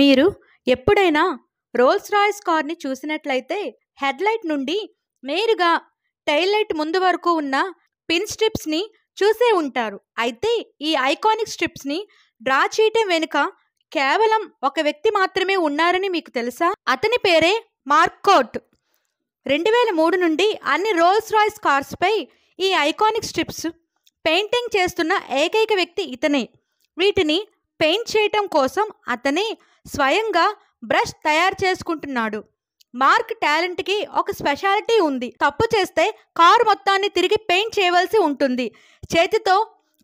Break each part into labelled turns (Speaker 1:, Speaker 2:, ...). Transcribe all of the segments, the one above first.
Speaker 1: మీరు ఎప్పుడైనా Rolls Royce కార్ని చూసినట్లయితే హెడ్లైట్ నుండి నేరుగా టైల్ లైట్ ముందు వరకు ఉన్న పిన్ స్ట్రిప్స్ని చూసే ఉంటారు అయితే ఈ ఐకానిక్ స్ట్రిప్స్ని డ్రా చేయటం వెనుక కేవలం ఒక వ్యక్తి మాత్రమే ఉన్నారని మీకు తెలుసా అతని పేరే మార్కోట్ రెండు వేల మూడు నుండి అన్ని రోల్స్ రాయ్స్ కార్స్పై ఈ ఐకానిక్ స్ట్రిప్స్ పెయింటింగ్ చేస్తున్న ఏకైక వ్యక్తి ఇతనే వీటిని పెయింట్ చేయటం కోసం అతనే స్వయంగా బ్రష్ తయారు చేసుకుంటున్నాడు మార్క్ టాలెంట్కి ఒక స్పెషాలిటీ ఉంది తప్పు చేస్తే కారు మొత్తాన్ని తిరిగి పెయింట్ చేయవలసి ఉంటుంది చేతితో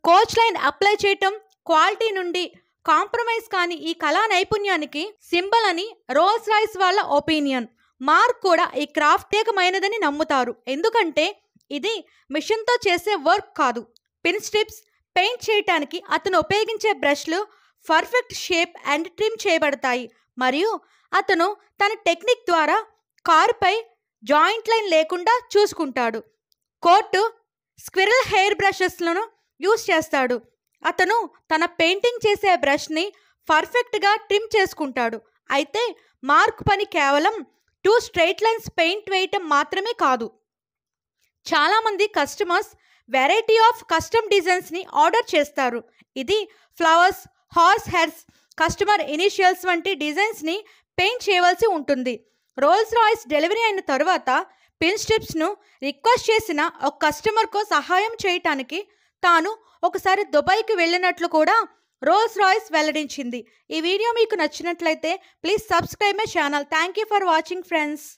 Speaker 1: కోచ్ లైన్ అప్లై చేయటం క్వాలిటీ నుండి కాంప్రమైజ్ కాని ఈ కళా నైపుణ్యానికి సింబల్ అని రోల్స్ రాయిస్ వాళ్ళ ఒపీనియన్ మార్క్ కూడా ఈ క్రాఫ్ట్ నమ్ముతారు ఎందుకంటే ఇది మిషన్తో చేసే వర్క్ కాదు పిన్ స్ట్రిప్స్ పెయింట్ చేయటానికి అతను ఉపయోగించే బ్రష్లు పర్ఫెక్ట్ షేప్ అండ్ ట్రిమ్ చేయబడతాయి మరియు అతను తన టెక్నిక్ ద్వారా కారుపై జాయింట్ లైన్ లేకుండా చూసుకుంటాడు కోర్టు స్క్విరల్ హెయిర్ బ్రషెస్లను యూస్ చేస్తాడు అతను తన పెయింటింగ్ చేసే బ్రష్ని పర్ఫెక్ట్గా ట్రిమ్ చేసుకుంటాడు అయితే మార్క్ పని కేవలం టూ స్ట్రైట్ లైన్స్ పెయింట్ వేయటం మాత్రమే కాదు చాలామంది కస్టమర్స్ వెరైటీ ఆఫ్ కస్టమ్ డిజైన్స్ని ఆర్డర్ చేస్తారు ఇది ఫ్లవర్స్ హార్స్ హెర్స్ కస్టమర్ ఇనిషియల్స్ వంటి డిజైన్స్ని పెయింట్ చేయవలసి ఉంటుంది రోల్స్ రాయిస్ డెలివరీ అయిన తరువాత పిన్ స్ట్రిప్స్ను రిక్వెస్ట్ చేసిన ఒక కస్టమర్కు సహాయం చేయటానికి తాను ఒకసారి దుబాయ్కి వెళ్ళినట్లు కూడా రోల్స్ రాయిస్ వెల్లడించింది ఈ వీడియో మీకు నచ్చినట్లయితే please subscribe my channel thank you for watching friends